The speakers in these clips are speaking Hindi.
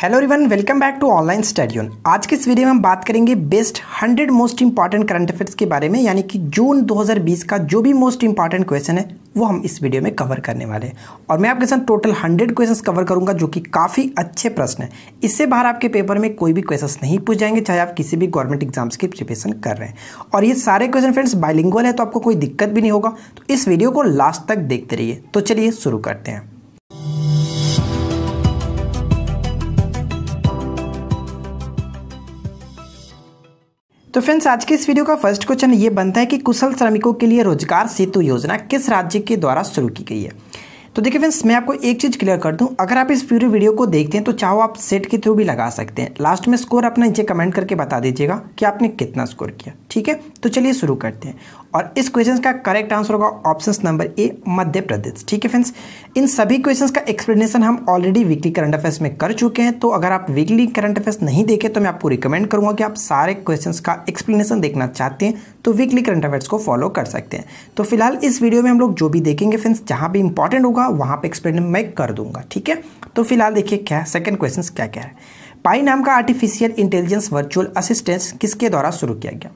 हेलो रिवन welcome back to online Studian आज के इस वीडियो में हम बात करेंगे best 100 most important current affairs के बारे में यानी कि जून 2020 का जो भी मोस्ट इंपॉर्टेंट क्वेश्चन है वो हम इस वीडियो में कवर करने वाले हैं और मैं आपके साथ टोटल 100 क्वेश्चंस कवर करूंगा जो कि काफ़ी अच्छे प्रश्न हैं इससे बाहर आपके पेपर में कोई भी क्वेश्चन नहीं पूछ जाएंगे चाहे आप किसी भी गवर्नमेंट एग्जाम्स की प्रिपरेशन कर रहे हैं और ये सारे क्वेश्चन फ्रेंड्स बाइलिंगल है तो आपको कोई दिक्कत भी नहीं होगा तो इस वीडियो को लास्ट तक देखते रहिए तो चलिए शुरू करते हैं तो फ्रेंड्स आज के इस वीडियो का फर्स्ट क्वेश्चन ये बनता है कि कुशल श्रमिकों के लिए रोजगार सेतु योजना किस राज्य के द्वारा शुरू की गई है तो देखिए फ्रेंड्स मैं आपको एक चीज़ क्लियर कर दूं अगर आप इस पूरे वीडियो को देखते हैं तो चाहो आप सेट के थ्रू भी लगा सकते हैं लास्ट में स्कोर अपना नीचे कमेंट करके बता दीजिएगा कि आपने कितना स्कोर किया ठीक है तो चलिए शुरू करते हैं और इस क्वेश्चन का करेक्ट आंसर होगा option number A Madhya Pradesh ठीक है फ्रेंड्स इन सभी क्वेश्चन का एक्सप्लेनेशन हम ऑलरेडी वीकली करंट अफेयर्स में कर चुके हैं तो अगर आप वीकली करंट अफेयर्स नहीं देखे तो मैं आपको रिकमेंड करूंगा कि आप सारे क्वेश्चन का एक्सप्लेनेशन देखना चाहते हैं तो वीकली करंट अफेयर्स को फॉलो कर सकते हैं तो फिलहाल इस वीडियो में हम लोग जो भी देखेंगे फ्रेंड्स जहां भी इंपॉर्टेंट होगा वहाँ पर एक्सप्लेन मैं कर दूंगा ठीक है तो फिलहाल देखिए क्या सेकेंड क्वेश्चन क्या क्या है पाई नाम का आर्टिफिशियल इंटेलिजेंस वर्चुअल असिस्टेंस किसके द्वारा शुरू किया गया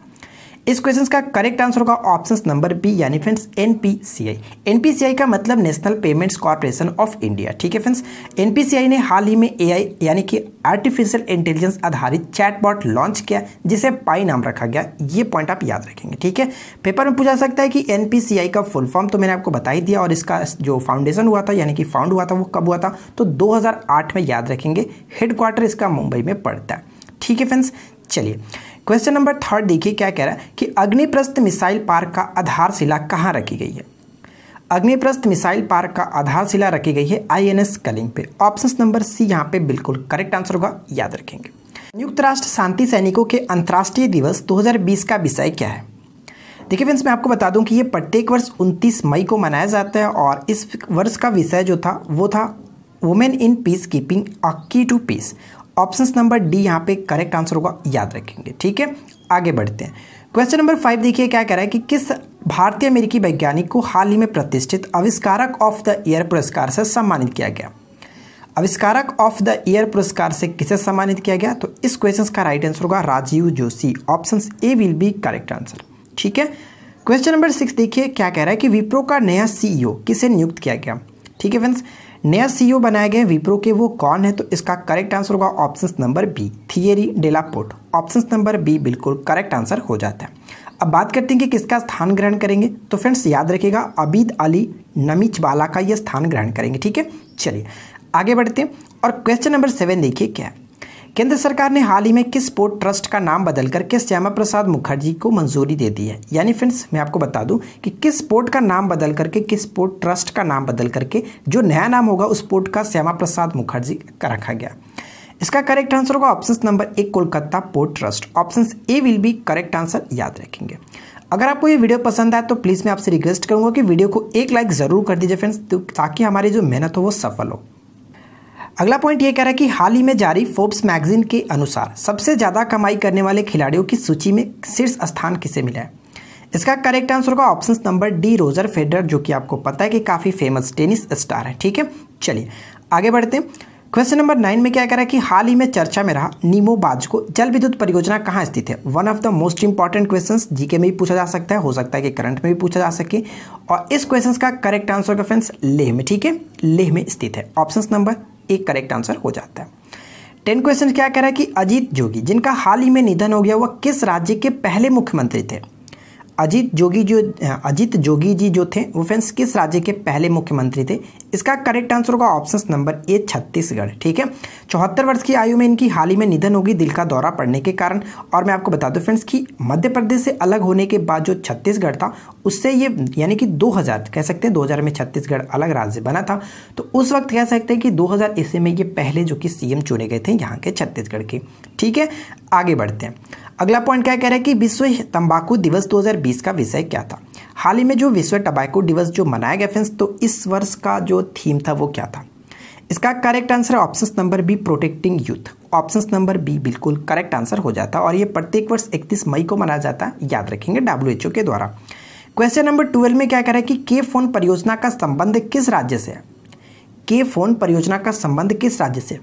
इस क्वेश्चन का करेक्ट आंसर होगा ऑप्शन नंबर बी यानी फ्रेंड्स एनपीसीआई एनपीसीआई का मतलब national payments corporation of India ठीक है फ्रेंड्स एनपीसीआई ने हाल ही में एआई यानी कि आर्टिफिशियल इंटेलिजेंस आधारित चैटबॉट लॉन्च किया जिसे पाई नाम रखा गया ये पॉइंट आप याद रखेंगे ठीक है पेपर में पूछा सकता है कि एनपीसीआई का फुल फॉर्म तो मैंने आपको बता ही दिया और इसका जो फाउंडेशन हुआ था यानी कि फाउंड हुआ था वो कब हुआ था तो 2008 में याद रखेंगे हेडक्वार्टर इसका मुंबई में पड़ता है ठीक है फ्रेंड्स चलिए क्वेश्चन नंबर थर्ड देखिए क्या कह रहा है कि अग्निप्रस्थ मिसाइल पार्क का आधारशिला कहाँ रखी गई है अग्निप्रस्थ मिसाइल पार्क का आधारशिला रखी गई है आईएनएस कलिंग पे ऑप्शन नंबर सी यहाँ पे बिल्कुल करेक्ट आंसर होगा याद रखेंगे संयुक्त राष्ट्र शांति सैनिकों के अंतर्राष्ट्रीय दिवस 2020 का विषय क्या है देखिए फ्रेंड्स मैं आपको बता दूं कि ये प्रत्येक वर्ष 29 मई को मनाया जाता है और इस वर्ष का विषय जो था वो था women in peace keeping a key to peace option number D यहाँ पे करेक्ट आंसर होगा याद रखेंगे ठीक है आगे बढ़ते हैं क्वेश्चन नंबर फाइव देखिए क्या कह रहा है कि किस भारतीय अमेरिकी वैज्ञानिक को हाल ही में प्रतिष्ठित आविष्कारक ऑफ द ईयर पुरस्कार से सम्मानित किया गया आविष्कारक ऑफ द ईयर पुरस्कार से किसे सम्मानित किया गया तो इस क्वेश्चन का राइट आंसर होगा Rajiv Joshi option A will be correct answer ठीक है क्वेश्चन नंबर सिक्स देखिए क्या कह रहा है कि विप्रो का नया सीईओ e किसे नियुक्त किया गया ठीक है फ्रेंड्स नया सीईओ e बनाए गए विप्रो के वो कौन है तो इसका करेक्ट आंसर होगा option number B Thierry Delaporte option number B बिल्कुल करेक्ट आंसर हो जाता है अब बात करते हैं कि किसका स्थान ग्रहण करेंगे तो फ्रेंड्स याद रखिएगा अबीद अली नमीच बाला का ये स्थान ग्रहण करेंगे ठीक है चलिए आगे बढ़ते हैं और क्वेश्चन नंबर सेवन देखिए क्या है केंद्र सरकार ने हाल ही में किस पोर्ट ट्रस्ट का नाम बदलकर के श्यामा प्रसाद मुखर्जी को मंजूरी दे दी है यानी फ्रेंड्स मैं आपको बता दूं कि किस पोर्ट का नाम बदल करके किस पोर्ट ट्रस्ट का नाम बदल करके जो नया नाम होगा उस पोर्ट का श्यामा प्रसाद मुखर्जी का रखा गया इसका करेक्ट आंसर होगा ऑप्शन नंबर एक Kolkata port trust option A will be correct answer याद रखेंगे अगर आपको ये वीडियो पसंद आए तो प्लीज़ मैं आपसे रिक्वेस्ट करूंगा कि वीडियो को एक लाइक ज़रूर कर दीजिए फ्रेंड्स ताकि हमारी जो मेहनत हो वो सफल हो अगला पॉइंट ये कह रहा है कि हाल ही में जारी फोर्ब्स मैगजीन के अनुसार सबसे ज़्यादा कमाई करने वाले खिलाड़ियों की सूची में शीर्ष स्थान किसे मिला है इसका करेक्ट आंसर होगा option number D Roger Federer जो कि आपको पता है कि काफ़ी फेमस टेनिस स्टार है ठीक है चलिए आगे बढ़ते हैं क्वेश्चन नंबर नाइन में क्या कह रहा है कि हाल ही में चर्चा में रहा नीमो बाज को जल विद्युत परियोजना कहाँ स्थित है one of the most important question GK में भी पूछा जा सकता है हो सकता है कि करंट में भी पूछा जा सके और इस क्वेश्चन का करेक्ट आंसर होगा फ्रेंड्स लेह में ठीक है लेह में स्थित है ऑप्शन नंबर एक करेक्ट आंसर हो जाता है टेन क्वेश्चन क्या कह रहा है कि अजीत जोगी जिनका हाल ही में निधन हो गया वह किस राज्य के पहले मुख्यमंत्री थे अजीत जोगी जो हाँ, अजीत जोगी जी जो थे वो फ्रेंड्स किस राज्य के पहले मुख्यमंत्री थे इसका करेक्ट आंसर होगा ऑप्शन नंबर ए छत्तीसगढ़ ठीक है चौहत्तर वर्ष की आयु में इनकी हाल ही में निधन होगी दिल का दौरा पड़ने के कारण और मैं आपको बता दूं फ्रेंड्स कि मध्य प्रदेश से अलग होने के बाद जो छत्तीसगढ़ था उससे ये यानी कि 2000 कह सकते हैं 2000 में छत्तीसगढ़ अलग राज्य बना था तो उस वक्त कह सकते हैं कि 2000 हज़ार में ये पहले जो कि सीएम चुने गए थे यहाँ के छत्तीसगढ़ के ठीक है आगे बढ़ते हैं अगला पॉइंट क्या कह रहा है कि विश्व तंबाकू दिवस 2020 का विषय क्या था हाल ही में जो विश्व तंबाकू दिवस जो मनाया गया फ्रेंड्स तो इस वर्ष का जो थीम था वो क्या था इसका करेक्ट आंसर है option number B protecting youth option number B बिल्कुल करेक्ट आंसर हो जाता है और ये प्रत्येक वर्ष इकतीस मई को मनाया जाता है याद रखेंगे डब्ल्यू के द्वारा क्वेश्चन नंबर ट्वेल्व में क्या कह रहा है कि के फोन परियोजना का संबंध किस राज्य से है के फोन परियोजना का संबंध किस राज्य से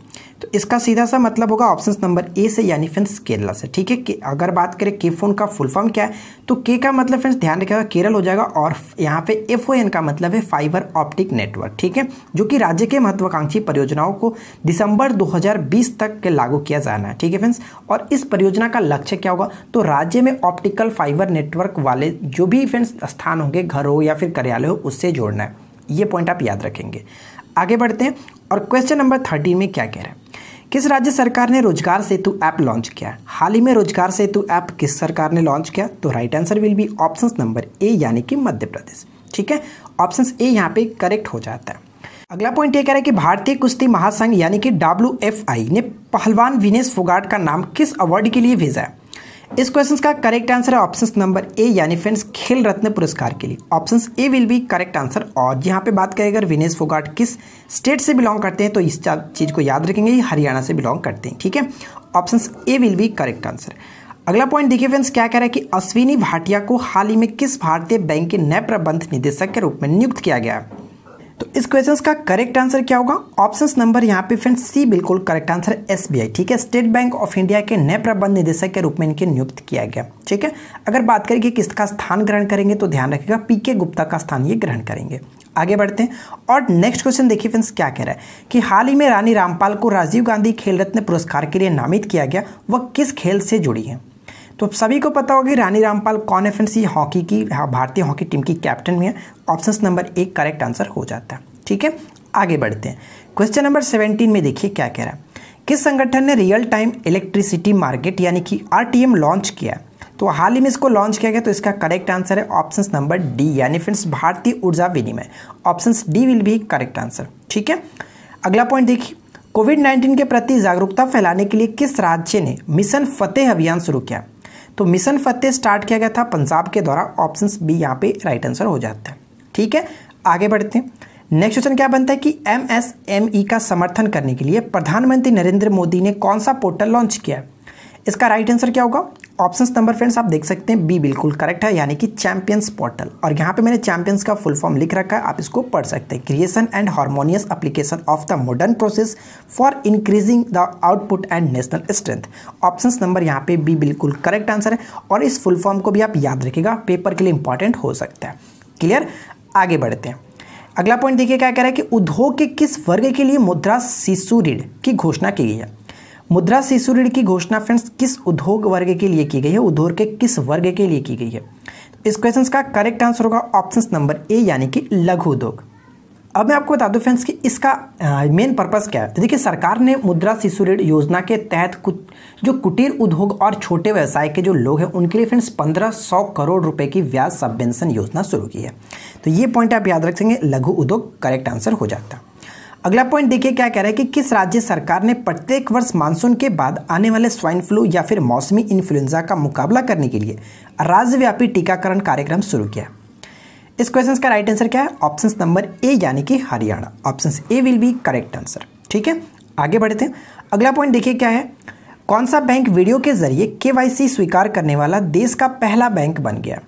तो इसका सीधा सा मतलब होगा ऑप्शन नंबर ए से यानी फ्रेंड्स केरला से ठीक है कि अगर बात करें के फोन का फुल फॉर्म क्या है तो के का मतलब फ्रेंड्स ध्यान रखेगा केरल हो जाएगा और यहाँ पे एफ ओ एन का मतलब है फाइबर ऑप्टिक नेटवर्क ठीक है जो कि राज्य के महत्वाकांक्षी परियोजनाओं को दिसंबर 2020 तक के लागू किया जाना है ठीक है फ्रेंड्स और इस परियोजना का लक्ष्य क्या होगा तो राज्य में ऑप्टिकल फाइबर नेटवर्क वाले जो भी फ्रेंड्स स्थान होंगे घर हो या फिर कार्यालय हो उससे जोड़ना है ये पॉइंट आप याद रखेंगे आगे बढ़ते हैं और क्वेश्चन नंबर थर्टीन में क्या कह रहे हैं किस राज्य सरकार ने रोजगार सेतु ऐप लॉन्च किया हाल ही में रोजगार सेतु ऐप किस सरकार ने लॉन्च किया तो right answer will be option number A यानी कि मध्य प्रदेश ठीक है ऑप्शन ए यहाँ पे करेक्ट हो जाता है अगला पॉइंट ये कह रहा है कि भारतीय कुश्ती महासंघ यानी कि डब्ल्यू ने पहलवान विनेश फोगाट का नाम किस अवार्ड के लिए भेजा है इस क्वेश्चन का करेक्ट आंसर है ऑप्शन नंबर ए यानी फ्रेंड्स खेल रत्न पुरस्कार के लिए option A will be correct answer और यहाँ पे बात करें अगर विनेश फोगाट किस स्टेट से बिलोंग करते हैं तो इस चीज़ को याद रखेंगे हरियाणा से बिलोंग करते हैं ठीक है option A will be correct answer अगला पॉइंट देखिए फ्रेंड्स क्या कह रहा है कि अश्विनी भाटिया को हाल ही में किस भारतीय बैंक के नए प्रबंध निदेशक के रूप में नियुक्त किया गया है तो इस क्वेश्चन का करेक्ट आंसर क्या होगा ऑप्शन नंबर यहाँ पे फ्रेंड सी बिल्कुल करेक्ट आंसर है एसबीआई ठीक है स्टेट बैंक ऑफ इंडिया के नए प्रबंध निदेशक के रूप में इनके नियुक्त किया गया ठीक है अगर बात करें कि किसका स्थान ग्रहण करेंगे तो ध्यान रखेगा पी के गुप्ता का स्थान ये ग्रहण करेंगे आगे बढ़ते हैं और नेक्स्ट क्वेश्चन देखिए फ्रेंड्स क्या कह रहा है कि हाल ही में रानी रामपाल को राजीव गांधी खेल रत्न पुरस्कार के लिए नामित किया गया वह किस खेल से जुड़ी है तो सभी को पता होगा कि रानी रामपाल कौन एफ हॉकी की हाँ, भारतीय हॉकी टीम की कैप्टन भी है ऑप्शन नंबर एक करेक्ट आंसर हो जाता है ठीक है आगे बढ़ते हैं क्वेश्चन नंबर सेवेंटीन में देखिए क्या कह रहा है किस संगठन ने रियल टाइम इलेक्ट्रिसिटी मार्केट यानी कि आर लॉन्च किया तो हाल ही में इसको लॉन्च किया गया तो इसका करेक्ट आंसर है ऑप्शन नंबर डी यानी फ्रेंड्स भारतीय ऊर्जा विनिमय option D will be correct answer ठीक है अगला पॉइंट देखिए कोविड 19 के प्रति जागरूकता फैलाने के लिए किस राज्य ने मिशन फतेह अभियान शुरू किया तो मिशन फतेह स्टार्ट किया गया था पंजाब के द्वारा ऑप्शन बी यहाँ पे राइट आंसर हो जाता है ठीक है आगे बढ़ते हैं नेक्स्ट क्वेश्चन क्या बनता है कि एमएसएमई e का समर्थन करने के लिए प्रधानमंत्री नरेंद्र मोदी ने कौन सा पोर्टल लॉन्च किया है इसका राइट आंसर क्या होगा ऑप्शन नंबर फ्रेंड्स आप देख सकते हैं बी बिल्कुल करेक्ट है यानी कि चैंपियंस पोर्टल और यहाँ पे मैंने चैंपियंस का फुल फॉर्म लिख रखा है आप इसको पढ़ सकते हैं creation and harmonious application of the modern process for increasing the output and national strength option number यहाँ पे बी बिल्कुल करेक्ट आंसर है और इस फुल फॉर्म को भी आप याद रखेगा पेपर के लिए इंपॉर्टेंट हो सकता है क्लियर आगे बढ़ते हैं अगला पॉइंट देखिए क्या कह रहा है कि उद्योग के किस वर्ग के लिए मुद्रा शिशु ऋण की घोषणा की गई है मुद्रा शिशु ऋण की घोषणा फ्रेंड्स किस उद्योग वर्ग के लिए की गई है उद्योग के किस वर्ग के लिए की गई है इस क्वेश्चन का करेक्ट आंसर होगा ऑप्शन नंबर ए यानी कि लघु उद्योग अब मैं आपको बता दूं फ्रेंड्स कि इसका मेन पर्पस क्या है देखिए सरकार ने मुद्रा शिशु ऋण योजना के तहत कुछ जो कुटीर उद्योग और छोटे व्यवसाय के जो लोग हैं उनके लिए फ्रेंड्स पंद्रह सौ करोड़ रुपए की ब्याज सबवेंशन योजना शुरू की है तो ये पॉइंट आप याद रखेंगे लघु उद्योग करेक्ट आंसर हो जाता है अगला पॉइंट देखिए क्या कह रहा है कि किस राज्य सरकार ने प्रत्येक वर्ष मानसून के बाद आने वाले स्वाइन फ्लू या फिर मौसमी इन्फ्लुएंजा का मुकाबला करने के लिए राज्यव्यापी टीकाकरण कार्यक्रम शुरू किया इस क्वेश्चन का राइट आंसर क्या है ऑप्शन नंबर ए यानी कि Haryana option A will be correct answer ठीक है आगे बढ़ते हैं अगला पॉइंट देखिए क्या है कौन सा बैंक वीडियो के जरिए केवाईसी स्वीकार करने वाला देश का पहला बैंक बन गया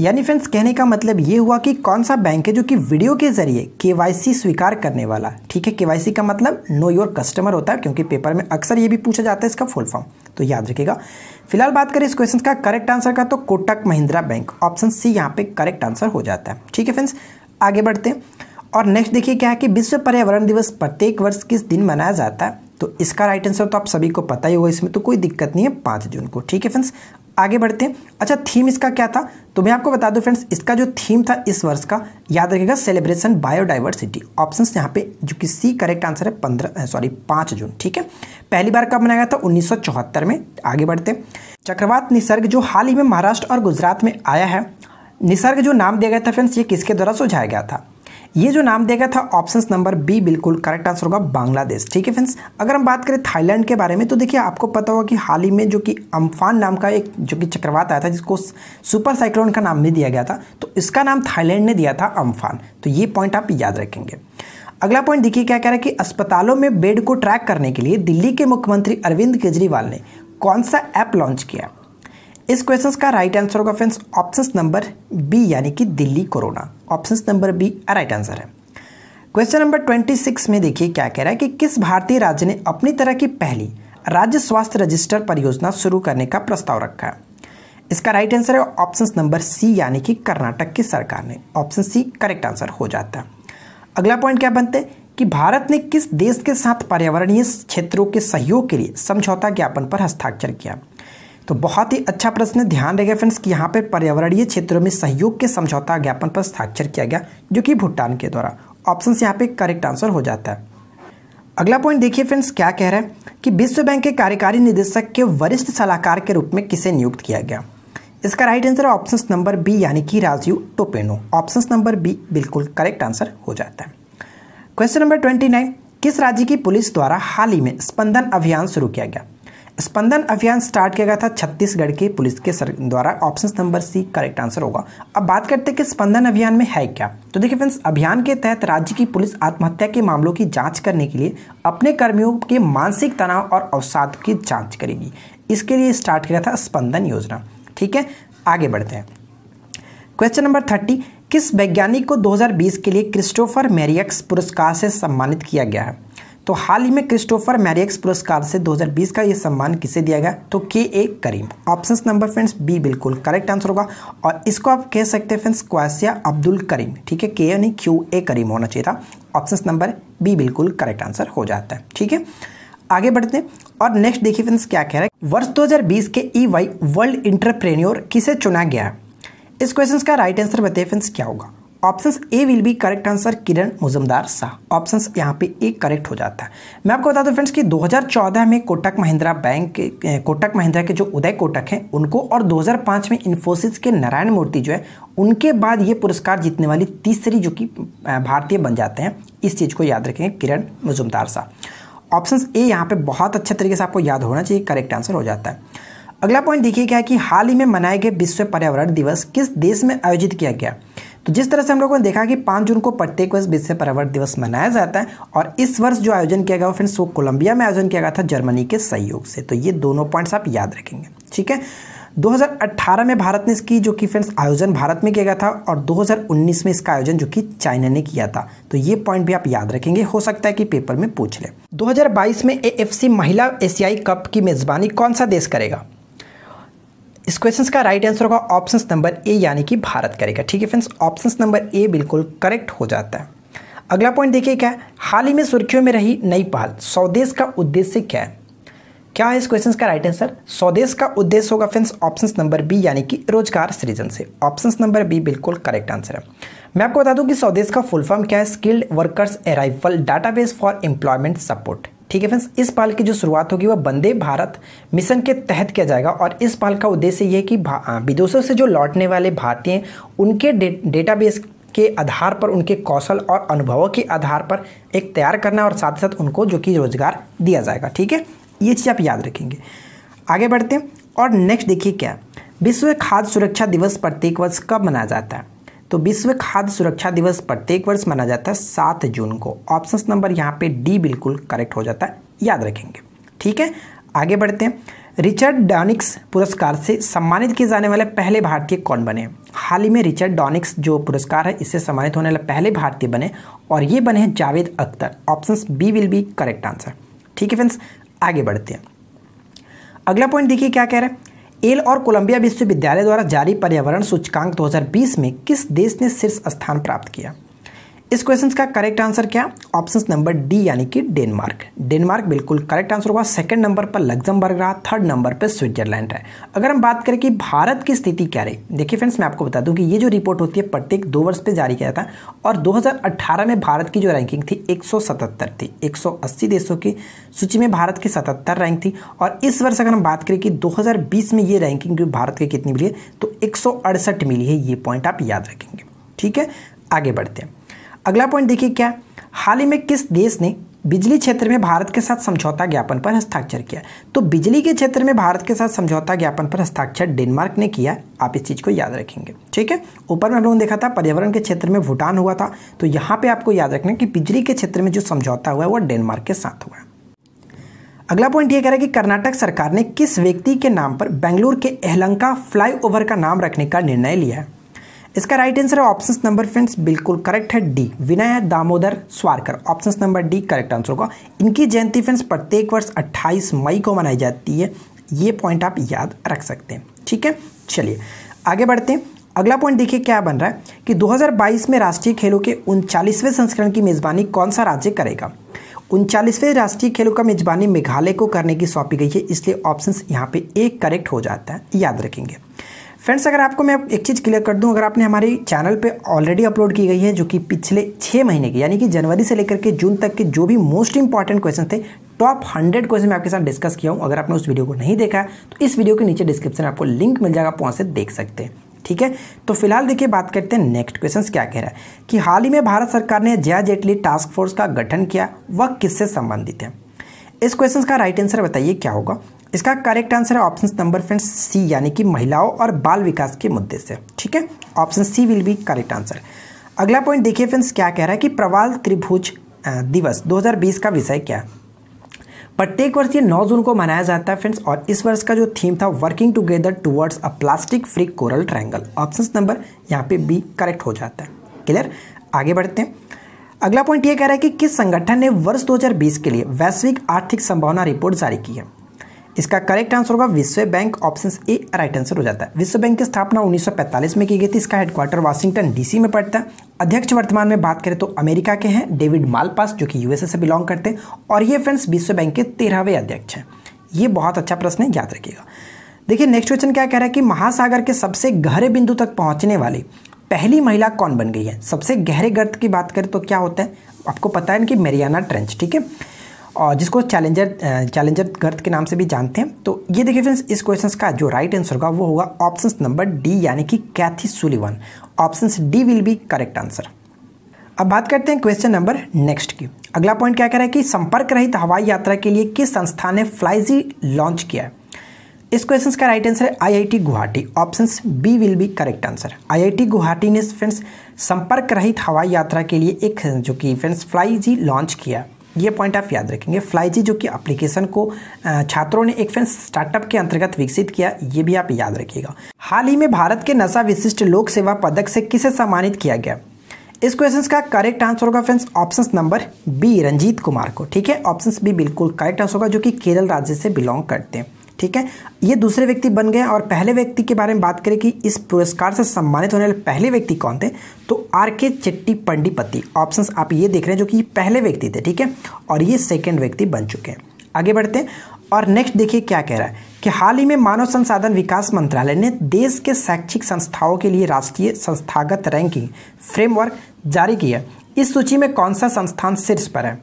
यानी फ्रेंड्स कहने का मतलब ये हुआ कि कौन सा बैंक है जो कि वीडियो के जरिए केवाईसी स्वीकार करने वाला ठीक है केवाईसी का मतलब नो योर कस्टमर होता है क्योंकि पेपर में अक्सर ये भी पूछा जाता है इसका फुल फॉर्म तो याद रखिएगा फिलहाल बात करें इस क्वेश्चन का करेक्ट आंसर का तो Kotak Mahindra bank option C यहाँ पे करेक्ट आंसर हो जाता है ठीक है फ्रेंड्स आगे बढ़ते हैं और नेक्स्ट देखिए क्या है कि विश्व पर्यावरण दिवस प्रत्येक वर्ष किस दिन मनाया जाता है तो इसका राइट आंसर तो आप सभी को पता ही होगा इसमें तो कोई दिक्कत नहीं है पाँच जून को ठीक है फ्रेंड्स आगे बढ़ते हैं अच्छा थीम इसका क्या था तो मैं आपको बता दूं फ्रेंड्स इसका जो थीम था इस वर्ष का याद रखिएगा सेलिब्रेशन बायोडाइवर्सिटी ऑप्शन यहाँ पे जो कि सी करेक्ट आंसर है पंद्रह सॉरी पाँच जून ठीक है पहली बार कब मनाया गया था उन्नीस में आगे बढ़ते चक्रवात निसर्ग जो हाल ही में महाराष्ट्र और गुजरात में आया है निसर्ग जो नाम दिया गया था फ्रेंड्स ये किसके द्वारा सुझाया गया था ये जो नाम देगा था ऑप्शन नंबर बी बिल्कुल करेक्ट आंसर होगा बांग्लादेश ठीक है फ्रेंड्स अगर हम बात करें थाईलैंड के बारे में तो देखिए आपको पता होगा कि हाल ही में जो कि अम्फान नाम का एक जो कि चक्रवात आया था जिसको सुपर साइक्लोन का नाम भी दिया गया था तो इसका नाम थाईलैंड ने दिया था अम्फान तो ये पॉइंट आप याद रखेंगे अगला पॉइंट देखिए क्या कह रहा है कि अस्पतालों में बेड को ट्रैक करने के लिए दिल्ली के मुख्यमंत्री अरविंद केजरीवाल ने कौन सा ऐप लॉन्च किया इस क्वेश्चन का राइट आंसर होगा फ्रेंड्स ऑप्शन नंबर बी यानी कि Delhi corona option number B right answer है क्वेश्चन नंबर ट्वेंटी सिक्स में देखिए क्या कह रहा है कि किस भारतीय राज्य ने अपनी तरह की पहली राज्य स्वास्थ्य रजिस्टर परियोजना शुरू करने का प्रस्ताव रखा है इसका राइट आंसर है ऑप्शन नंबर सी यानी कि कर्नाटक की सरकार ने ऑप्शन सी करेक्ट आंसर हो जाता है अगला पॉइंट क्या बनते हैं कि भारत ने किस देश के साथ पर्यावरणीय क्षेत्रों के सहयोग के लिए समझौता ज्ञापन पर हस्ताक्षर किया तो बहुत ही अच्छा प्रश्न ध्यान रखेगा फ्रेंड्स कि यहाँ पर पर्यावरणीय क्षेत्रों में सहयोग के समझौता ज्ञापन पर हस्ताक्षर किया गया जो कि भूटान के द्वारा ऑप्शन यहाँ पे करेक्ट आंसर हो जाता है अगला पॉइंट देखिए फ्रेंड्स क्या कह रहे हैं कि विश्व बैंक के कार्यकारी निदेशक के वरिष्ठ सलाहकार के रूप में किसे नियुक्त किया गया इसका राइट आंसर है ऑप्शन नंबर बी यानी कि Rajiv Topno option number B बिल्कुल करेक्ट आंसर हो जाता है क्वेश्चन नंबर ट्वेंटी नाइन किस राज्य की पुलिस द्वारा हाल ही में स्पंदन अभियान शुरू किया गया स्पंदन अभियान स्टार्ट किया गया था छत्तीसगढ़ के पुलिस के सर द्वारा option number C correct answer होगा अब बात करते हैं कि स्पंदन अभियान में है क्या तो देखिए फ्रेंड्स अभियान के तहत राज्य की पुलिस आत्महत्या के मामलों की जांच करने के लिए अपने कर्मियों के मानसिक तनाव और अवसाद की जांच करेगी इसके लिए स्टार्ट किया था स्पंदन योजना ठीक है आगे बढ़ते हैं क्वेश्चन नंबर थर्टी किस वैज्ञानिक को 2020 के लिए क्रिस्टोफर मेरियक्स पुरस्कार से सम्मानित किया गया है तो हाल ही में क्रिस्टोफर मैरियक्स पुरस्कार से 2020 का यह सम्मान किसे दिया गया तो K A Karim option number friends B बिल्कुल करेक्ट आंसर होगा और इसको आप कह सकते हैं फ्रेंड्स क्वासिया अब्दुल करीम ठीक है के यानी क्यू ए करीम होना चाहिए था ऑप्शन नंबर बी बिल्कुल करेक्ट आंसर हो जाता है ठीक है आगे बढ़ते हैं और नेक्स्ट देखिए फ्रेंड्स क्या कह रहा है वर्ष 2020 के ई वाई वर्ल्ड इंटरप्रेन्योर किसे चुना गया है इस क्वेश्चन का राइट आंसर बताइए फ्रेंड्स क्या होगा option A will be correct answer Kiran Mazumdar Shaw option यहाँ पे ए करेक्ट हो जाता है मैं आपको बता दूं फ्रेंड्स कि 2014 में कोटक महिंद्रा बैंक के कोटक महिंद्रा के जो उदय कोटक हैं उनको और 2005 में इन्फोसिस के नारायण मूर्ति जो है उनके बाद ये पुरस्कार जीतने वाली तीसरी जो कि भारतीय बन जाते हैं इस चीज़ को याद रखेंगे किरण मुजुमदार शाह ऑप्शन ए यहाँ पर बहुत अच्छे तरीके से आपको याद होना चाहिए करेक्ट आंसर हो जाता है अगला पॉइंट देखिए क्या है कि हाल ही में मनाए गए विश्व पर्यावरण दिवस किस देश में आयोजित किया गया तो जिस तरह से हम लोगों ने देखा कि पाँच जून को प्रत्येक वर्ष विश्व पर्यावरण दिवस मनाया जाता है और इस वर्ष जो आयोजन किया गया फ्रेंड्स वो कोलंबिया में आयोजन किया गया था जर्मनी के सहयोग से तो ये दोनों पॉइंट्स आप याद रखेंगे ठीक है 2018 में भारत ने इसकी जो कि फ्रेंड्स आयोजन भारत में किया गया था और 2019 में इसका आयोजन जो कि चाइना ने किया था तो ये पॉइंट भी आप याद रखेंगे हो सकता है कि पेपर में पूछ ले 2022 में एएफसी महिला एशियाई कप की मेज़बानी कौन सा देश करेगा इस क्वेश्चन का राइट आंसर होगा ऑप्शन नंबर ए यानी कि भारत करेगा ठीक है फ्रेंड्स ऑप्शन नंबर ए बिल्कुल करेक्ट हो जाता है अगला पॉइंट देखिए क्या हाल ही में सुर्खियों में रही नई पहल स्वदेश का उद्देश्य क्या है क्या है इस क्वेश्चन का राइट आंसर स्वदेश का उद्देश्य होगा फ्रेंड्स ऑप्शन नंबर बी यानी कि रोजगार सृजन से ऑप्शन नंबर बी बिल्कुल करेक्ट आंसर है मैं आपको बता दूं कि स्वदेश का फुल फॉर्म क्या है skilled workers arrival database for employment support ठीक है फ्रेंड्स इस पाल की जो शुरुआत होगी वह वंदे भारत मिशन के तहत किया जाएगा और इस पाल का उद्देश्य ये है कि विदेशों से जो लौटने वाले भारतीय उनके डेटाबेस के आधार पर उनके कौशल और अनुभवों के आधार पर एक तैयार करना और साथ ही साथ उनको जो कि रोजगार दिया जाएगा ठीक है ये चीज़ आप याद रखेंगे आगे बढ़ते हैं और नेक्स्ट देखिए क्या विश्व खाद्य सुरक्षा दिवस प्रत्येक वर्ष कब मनाया जाता है तो विश्व खाद्य सुरक्षा दिवस प्रत्येक वर्ष मनाया जाता है सात जून को ऑप्शन नंबर यहाँ पे डी बिल्कुल करेक्ट हो जाता है याद रखेंगे ठीक है आगे बढ़ते हैं रिचर्ड डॉनिक्स पुरस्कार से सम्मानित किए जाने वाले पहले भारतीय कौन बने हाल ही में रिचर्ड डॉनिक्स जो पुरस्कार है इससे सम्मानित होने वाले पहले भारतीय बने और ये बने हैं Javed Akhtar option B will be correct answer ठीक है फ्रेंड्स आगे बढ़ते हैं अगला पॉइंट देखिए क्या कह रहे हैं एल और कोलंबिया विश्वविद्यालय द्वारा जारी पर्यावरण सूचकांक 2020 में किस देश ने शीर्ष स्थान प्राप्त किया इस क्वेश्चन का करेक्ट आंसर क्या ऑप्शन नंबर डी यानी कि डेनमार्क डेनमार्क बिल्कुल करेक्ट आंसर होगा सेकंड नंबर पर लग्जमबर्ग रहा थर्ड नंबर पर स्विट्जरलैंड है अगर हम बात करें कि भारत की स्थिति क्या रही देखिए फ्रेंड्स मैं आपको बता दूं कि ये जो रिपोर्ट होती है प्रत्येक दो वर्ष पे जारी किया था और दो में भारत की जो रैंकिंग थी एक थी एक देशों की सूची में भारत की सतहत्तर रैंक थी और इस वर्ष अगर हम बात करें कि दो में ये रैंकिंग भारत की कितनी मिली है तो एक मिली है ये पॉइंट आप याद रखेंगे ठीक है आगे बढ़ते हैं अगला पॉइंट देखिए क्या हाल ही में किस देश ने बिजली क्षेत्र में भारत के साथ समझौता ज्ञापन पर हस्ताक्षर किया तो बिजली के क्षेत्र में भारत के साथ समझौता ज्ञापन पर हस्ताक्षर डेनमार्क ने किया आप इस चीज़ को याद रखेंगे ठीक है ऊपर में हम लोगों ने देखा था पर्यावरण के क्षेत्र में भूटान हुआ था तो यहाँ पे आपको याद रखना कि बिजली के क्षेत्र में जो समझौता हुआ है वह डेनमार्क के साथ हुआ अगला पॉइंट ये कह रहा है कि कर्नाटक सरकार ने किस व्यक्ति के नाम पर बेंगलुरु के एहलंका फ्लाईओवर का नाम रखने का निर्णय लिया है इसका राइट आंसर है ऑप्शन नंबर फ्रेंड्स बिल्कुल करेक्ट है D Vinay Damodar Savarkar option number D correct answer होगा इनकी जयंती फ्रेंड्स प्रत्येक वर्ष अट्ठाईस मई को मनाई जाती है ये पॉइंट आप याद रख सकते हैं ठीक है चलिए आगे बढ़ते हैं अगला पॉइंट देखिए क्या बन रहा है कि 2022 में राष्ट्रीय खेलों के उनचालीसवें संस्करण की मेज़बानी कौन सा राज्य करेगा उनचालीसवें राष्ट्रीय खेलों का मेज़बानी मेघालय को करने की सौंपी गई है इसलिए ऑप्शन यहाँ पे एक करेक्ट हो जाता है याद रखेंगे फ्रेंड्स अगर आपको मैं एक चीज़ क्लियर कर दूं अगर आपने हमारे चैनल पे ऑलरेडी अपलोड की गई है जो कि पिछले छः महीने की यानी कि जनवरी से लेकर के जून तक के जो भी मोस्ट इंपॉर्टेंट क्वेश्चन थे टॉप हंड्रेड क्वेश्चन मैं आपके साथ डिस्कस किया हूँ अगर आपने उस वीडियो को नहीं देखा तो इस वीडियो के नीचे डिस्क्रिप्शन आपको लिंक मिल जाएगा आप वहाँ से देख सकते हैं ठीक है तो फिलहाल देखिए बात करते हैं नेक्स्ट क्वेश्चन क्या कह रहा है कि हाल ही में भारत सरकार ने जया जेटली टास्क फोर्स का गठन किया वह किससे संबंधित है इस क्वेश्चन का राइट आंसर बताइए क्या होगा इसका करेक्ट आंसर है ऑप्शन नंबर फ्रेंड्स सी यानी कि महिलाओं और बाल विकास के मुद्दे से ठीक है option C will be correct answer अगला पॉइंट देखिए फ्रेंड्स क्या कह रहा है कि प्रवाल त्रिभुज दिवस 2020 का विषय क्या है प्रत्येक वर्ष ये 9 जून को मनाया जाता है फ्रेंड्स और इस वर्ष का जो थीम था working together towards a plastic free coral triangle option number यहाँ पे बी करेक्ट हो जाता है क्लियर आगे बढ़ते हैं अगला पॉइंट ये कह रहा है कि किस संगठन ने वर्ष 2020 के लिए वैश्विक आर्थिक संभावना रिपोर्ट जारी की है इसका करेक्ट आंसर होगा विश्व bank option A right answer हो जाता है विश्व बैंक की स्थापना 1945 में की गई थी इसका हेडक्वार्टर वाशिंगटन डीसी में पड़ता है अध्यक्ष वर्तमान में बात करें तो अमेरिका के हैं डेविड मालपास जो कि यूएसए से बिलोंग करते हैं और ये फ्रेंड्स विश्व बैंक के तेरहवें अध्यक्ष हैं ये बहुत अच्छा प्रश्न है याद रखिएगा देखिए नेक्स्ट क्वेश्चन क्या कह रहा है कि महासागर के सबसे गहरे बिंदु तक पहुंचने वाली पहली महिला कौन बन गई है सबसे गहरे गर्त की बात करें तो क्या होता है आपको पता है कि मेरियाना ट्रेंच ठीक है और जिसको चैलेंजर चैलेंजर गर्थ के नाम से भी जानते हैं तो ये देखिए फ्रेंड्स इस क्वेश्चन का जो राइट आंसर होगा वो होगा ऑप्शन नंबर डी यानी कि Kathy Sullivan option D will be correct answer अब बात करते हैं क्वेश्चन नंबर नेक्स्ट की अगला पॉइंट क्या कह रहा है कि संपर्क रहित हवाई यात्रा के लिए किस संस्था ने फ्लाइजी लॉन्च किया है इस क्वेश्चन का राइट आंसर है IIT Guwahati option B will be correct answer IIT Guwahati ने फ्रेंड्स संपर्क रहित हवाई यात्रा के लिए एक जो कि फ्रेंड्स फ्लाईजी लॉन्च किया ये पॉइंट आप याद रखेंगे फ्लाईजी जो कि एप्लीकेशन को छात्रों ने एक फ्रेंड स्टार्टअप के अंतर्गत विकसित किया ये भी आप याद रखिएगा हाल ही में भारत के नशा विशिष्ट लोक सेवा पदक से किसे सम्मानित किया गया इस क्वेश्चन का करेक्ट आंसर होगा friends option number B Ranjit Kumar को ठीक है ऑप्शन बी बिल्कुल करेक्ट आंसर होगा जो कि केरल राज्य से बिलोंग करते हैं ठीक है ये दूसरे व्यक्ति बन गए और पहले व्यक्ति के बारे में बात करें कि इस पुरस्कार से सम्मानित होने वाले पहले व्यक्ति कौन थे तो आर के चेट्टी पंडीपति ऑप्शन आप ये देख रहे हैं जो कि पहले व्यक्ति थे ठीक है और ये सेकेंड व्यक्ति बन चुके हैं आगे बढ़ते हैं और नेक्स्ट देखिए क्या कह रहा है कि हाल ही में मानव संसाधन विकास मंत्रालय ने देश के शैक्षिक संस्थाओं के लिए राष्ट्रीय संस्थागत रैंकिंग फ्रेमवर्क जारी किया इस सूची में कौन सा संस्थान शीर्ष पर है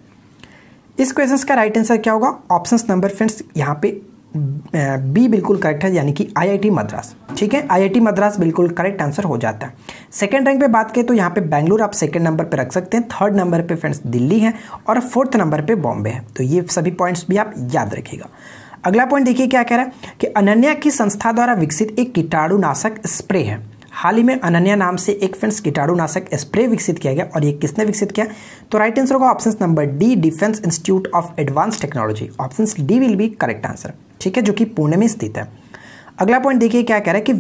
इस क्वेश्चन का राइट आंसर क्या होगा ऑप्शन नंबर फ्रेंड्स यहाँ पे बी बिल्कुल करेक्ट है यानी कि आईआईटी मद्रास ठीक है आईआईटी मद्रास बिल्कुल करेक्ट आंसर हो जाता है सेकेंड रैंक पे बात करें तो यहाँ पे बैंगलोर आप सेकेंड नंबर पे रख सकते हैं थर्ड नंबर पे फ्रेंड्स दिल्ली है और फोर्थ नंबर पे बॉम्बे है तो ये सभी पॉइंट्स भी आप याद रखिएगा अगला पॉइंट देखिए क्या कह रहा है कि अनन्या की संस्था द्वारा विकसित एक कीटाणुनाशक स्प्रे है हाल ही में अनन्या नाम से एक फ्रेंड्स कीटाणुनाशक स्प्रे विकसित किया गया और ये किसने विकसित किया तो राइट आंसर होगा option number D defence institute of advanced technology option D will be correct answer ठीक है जो कि पुणे में स्थित है अगला पॉइंट देखिए क्या कह रहा है कि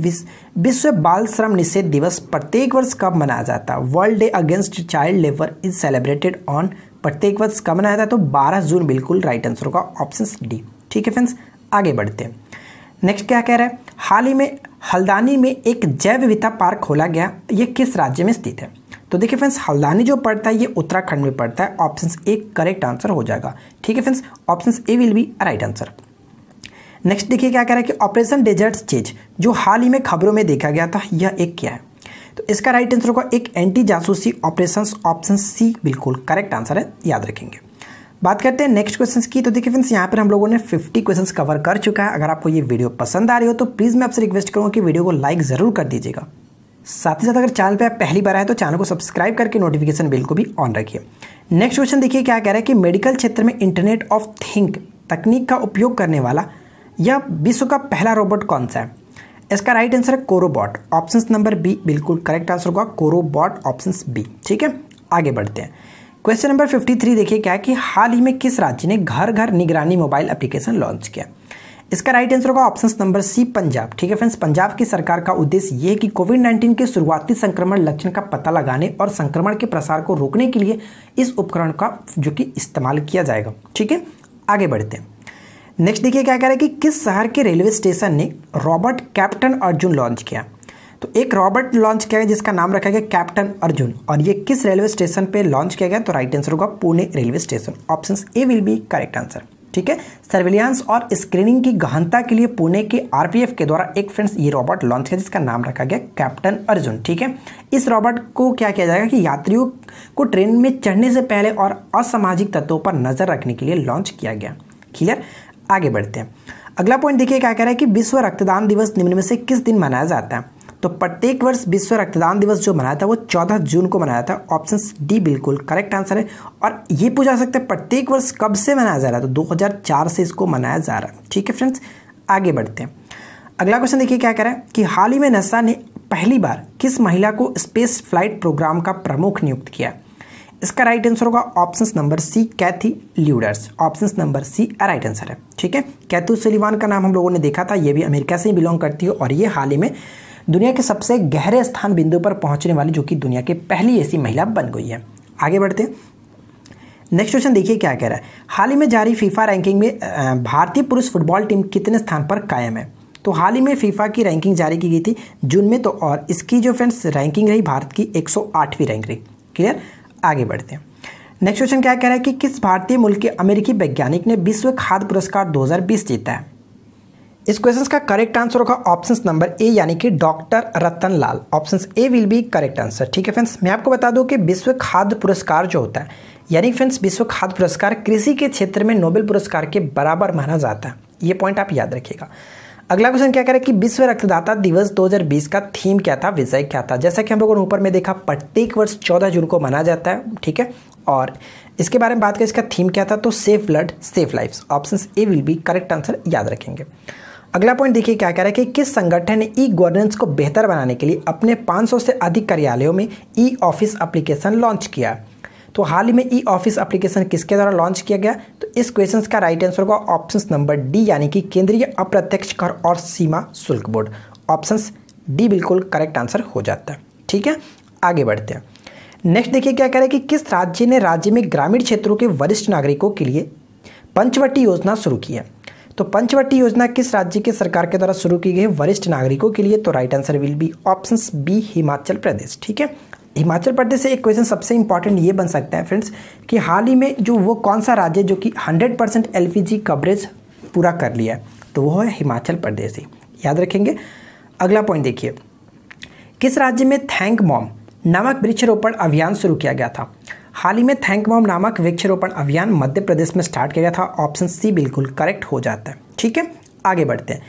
विश्व बाल श्रम निषेध दिवस प्रत्येक वर्ष कब मनाया जाता है world day against child labour is celebrated on प्रत्येक वर्ष कब मनाया जाता है तो बारह जून बिल्कुल राइट आंसर होगा ऑप्शन डी ठीक है फ्रेंड्स आगे बढ़ते हैं नेक्स्ट क्या कह रहा है हाल ही में हल्दानी में एक जैव विविधता पार्क खोला गया ये किस राज्य में स्थित है तो देखिए फ्रेंड्स हल्दानी जो पड़ता है ये उत्तराखंड में पड़ता है ऑप्शन ए करेक्ट आंसर हो जाएगा ठीक है friends option A will be right answer next देखिए क्या कह रहा है कि ऑपरेशन डेजर्ट चेज जो हाल ही में खबरों में देखा गया था यह एक क्या है तो इसका राइट आंसर होगा एक एंटी जासूसी ऑपरेशन ऑप्शन सी बिल्कुल करेक्ट आंसर है याद रखेंगे बात करते हैं नेक्स्ट क्वेश्चंस की तो देखिए फ्रेंड्स यहाँ पर हम लोगों ने 50 क्वेश्चंस कवर कर चुका है अगर आपको ये वीडियो पसंद आ रही हो तो प्लीज़ मैं आपसे रिक्वेस्ट करूँगा कि वीडियो को लाइक ज़रूर कर दीजिएगा साथ ही साथ अगर चैनल पे आप पहली बार आए तो चैनल को सब्सक्राइब करके नोटिफिकेशन बिल को भी ऑन रखिए नेक्स्ट क्वेश्चन देखिए क्या कह रहा है कि मेडिकल क्षेत्र में इंटरनेट ऑफ थिंक तकनीक का उपयोग करने वाला यह विश्व का पहला रोबोट कौन सा है इसका राइट आंसर है कोरोबॉट ऑप्शन नंबर बी बिल्कुल करेक्ट आंसर होगा कोरोबॉट ऑप्शन बी ठीक है आगे बढ़ते हैं क्वेश्चन नंबर 53 देखिए क्या है कि हाल ही में किस राज्य ने घर घर निगरानी मोबाइल एप्लीकेशन लॉन्च किया इसका राइट आंसर होगा ऑप्शन नंबर सी पंजाब ठीक है फ्रेंड्स पंजाब की सरकार का उद्देश्य यह है कि कोविड 19 के शुरुआती संक्रमण लक्षण का पता लगाने और संक्रमण के प्रसार को रोकने के लिए इस उपकरण का जो कि इस्तेमाल किया जाएगा ठीक है आगे बढ़ते हैं नेक्स्ट देखिए क्या कह रहा है कि किस शहर के रेलवे स्टेशन ने रॉबर्ट कैप्टन अर्जुन लॉन्च किया तो एक रॉबर्ट लॉन्च किया गया जिसका नाम रखा गया कैप्टन अर्जुन और ये किस रेलवे स्टेशन पे लॉन्च किया गया तो राइट आंसर होगा Pune railway station option A will be correct answer ठीक है सर्विलियंस और स्क्रीनिंग की गहनता के लिए पुणे के आरपीएफ के द्वारा एक फ्रेंड्स ये रॉबर्ट लॉन्च किया जिसका नाम रखा गया कैप्टन अर्जुन ठीक है इस रॉबर्ट को क्या किया जाएगा कि यात्रियों को ट्रेन में चढ़ने से पहले और असामाजिक तत्वों पर नजर रखने के लिए लॉन्च किया गया क्लियर आगे बढ़ते हैं अगला पॉइंट देखिए क्या कह रहा है कि विश्व रक्तदान दिवस निम्न में से किस दिन मनाया जाता है तो प्रत्येक वर्ष विश्व रक्तदान दिवस जो मनाया था वो 14 जून को मनाया था ऑप्शन डी बिल्कुल करेक्ट आंसर है और ये पूछा सकते हैं प्रत्येक वर्ष कब से मनाया जा रहा है तो 2004 से इसको मनाया जा रहा है ठीक है फ्रेंड्स आगे बढ़ते हैं अगला क्वेश्चन देखिए क्या कह रहा है कि हाल ही में नसा ने पहली बार किस महिला को स्पेस फ्लाइट प्रोग्राम का प्रमुख नियुक्त किया है इसका राइट आंसर होगा option number C Kathy Lueders option number C right answer है ठीक है कैथू सलीवान का नाम हम लोगों ने देखा था ये भी अमेरिका से ही बिलोंग करती है और ये हाल ही में दुनिया के सबसे गहरे स्थान बिंदु पर पहुंचने वाली जो कि दुनिया की पहली ऐसी महिला बन गई है आगे बढ़ते हैं नेक्स्ट क्वेश्चन देखिए क्या कह रहा है हाल ही में जारी फीफा रैंकिंग में भारतीय पुरुष फुटबॉल टीम कितने स्थान पर कायम है तो हाल ही में फीफा की रैंकिंग जारी की गई थी जून में तो और इसकी जो फ्रेंड्स रैंकिंग रही भारत की एक रैंक रही क्लियर आगे बढ़ते हैं नेक्स्ट क्वेश्चन क्या कह रहा है कि किस भारतीय मुल्क के अमेरिकी वैज्ञानिक ने विश्व खाद्य पुरस्कार 2020 जीता है इस क्वेश्चन का करेक्ट आंसर होगा ऑप्शन नंबर ए यानी कि doctor Ratan Lal option A will be correct answer ठीक है फ्रेंड्स मैं आपको बता दूं कि विश्व खाद्य पुरस्कार जो होता है यानी फ्रेंड्स विश्व खाद्य पुरस्कार कृषि के क्षेत्र में नोबेल पुरस्कार के बराबर माना जाता है ये पॉइंट आप याद रखिएगा अगला क्वेश्चन क्या करें कि विश्व रक्तदाता दिवस 2020 का थीम क्या था विषय क्या था जैसा कि हम लोगों ने ऊपर में देखा प्रत्येक वर्ष 14 जून को मनाया जाता है ठीक है और इसके बारे में बात करें इसका थीम क्या था तो safe blood safe life option A will be correct answer याद रखेंगे अगला पॉइंट देखिए क्या कह रहा है कि किस संगठन ने ई गवर्नेंस को बेहतर बनाने के लिए अपने 500 से अधिक कार्यालयों में ई ऑफिस एप्लीकेशन लॉन्च किया तो हाल ही में ई ऑफिस एप्लीकेशन किसके द्वारा लॉन्च किया गया तो इस क्वेश्चन का राइट आंसर होगा ऑप्शन नंबर डी यानी कि केंद्रीय अप्रत्यक्ष कर और सीमा शुल्क बोर्ड ऑप्शन डी बिल्कुल करेक्ट आंसर हो जाता है ठीक है आगे बढ़ते हैं नेक्स्ट देखिए क्या कह रहे हैं कि किस राज्य ने राज्य में ग्रामीण क्षेत्रों के वरिष्ठ नागरिकों के लिए पंचवटी योजना शुरू की है तो पंचवटी योजना किस राज्य के सरकार के द्वारा शुरू की गई है वरिष्ठ नागरिकों के लिए तो right answer will be option B Himachal Pradesh ठीक है हिमाचल प्रदेश से एक क्वेश्चन सबसे इंपॉर्टेंट ये बन सकता है फ्रेंड्स कि हाल ही में जो वो कौन सा राज्य जो कि 100 परसेंट एल कवरेज पूरा कर लिया है तो वो है हिमाचल प्रदेश ही याद रखेंगे अगला पॉइंट देखिए किस राज्य में थैंक मॉम नामक वृक्षारोपण अभियान शुरू किया गया था हाल ही में थैंक मॉम नामक वृक्षारोपण अभियान मध्य प्रदेश में स्टार्ट किया गया था ऑप्शन सी बिल्कुल करेक्ट हो जाता है ठीक है आगे बढ़ते हैं